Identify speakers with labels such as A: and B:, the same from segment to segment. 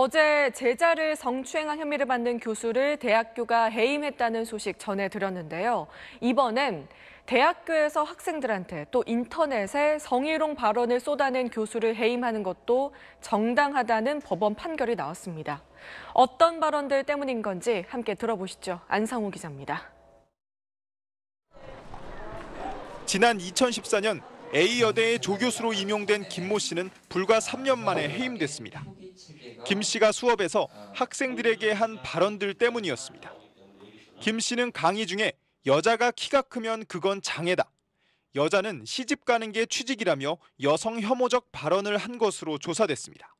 A: 어제 제자를 성추행한 혐의를 받는 교수를 대학교가 해임했다는 소식 전해드렸는데요. 이번엔 대학교에서 학생들한테 또 인터넷에 성희롱 발언을 쏟아낸 교수를 해임하는 것도 정당하다는 법원 판결이 나왔습니다. 어떤 발언들 때문인 건지 함께 들어보시죠. 안상우 기자입니다.
B: 지난 2014년 A 여대의 조교수로 임용된 김모 씨는 불과 3년 만에 해임됐습니다. 김 씨가 수업에서 학생들에게 한 발언들 때문이었습니다. 김 씨는 강의 중에 여자가 키가 크면 그건 장애다. 여자는 시집 가는 게 취직이라며 여성 혐오적 발언을 한 것으로 조사됐습니다.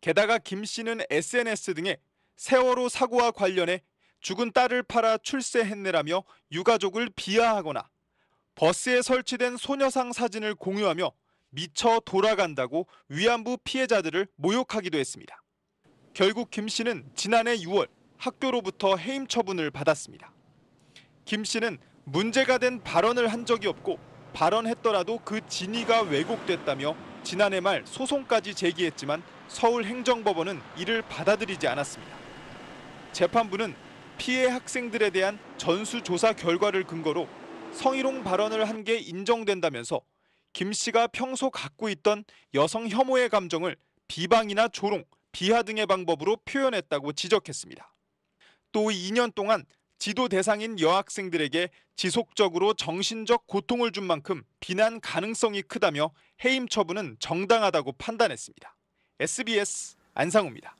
B: 게다가 김 씨는 SNS 등에 세월호 사고와 관련해 죽은 딸을 팔아 출세했네라며 유가족을 비하하거나 버스에 설치된 소녀상 사진을 공유하며 미쳐 돌아간다고 위안부 피해자들을 모욕하기도 했습니다. 결국 김 씨는 지난해 6월 학교로부터 해임 처분을 받았습니다. 김 씨는 문제가 된 발언을 한 적이 없고 발언했더라도 그 진위가 왜곡됐다며 지난해 말 소송까지 제기했지만 서울행정법원은 이를 받아들이지 않았습니다. 재판부는 피해 학생들에 대한 전수조사 결과를 근거로 성희롱 발언을 한 게 인정된다면서 김 씨가 평소 갖고 있던 여성 혐오의 감정을 비방이나 조롱, 비하 등의 방법으로 표현했다고 지적했습니다. 또 2년 동안 지도 대상인 여학생들에게 지속적으로 정신적 고통을 준 만큼 비난 가능성이 크다며 해임 처분은 정당하다고 판단했습니다. SBS 안상우입니다.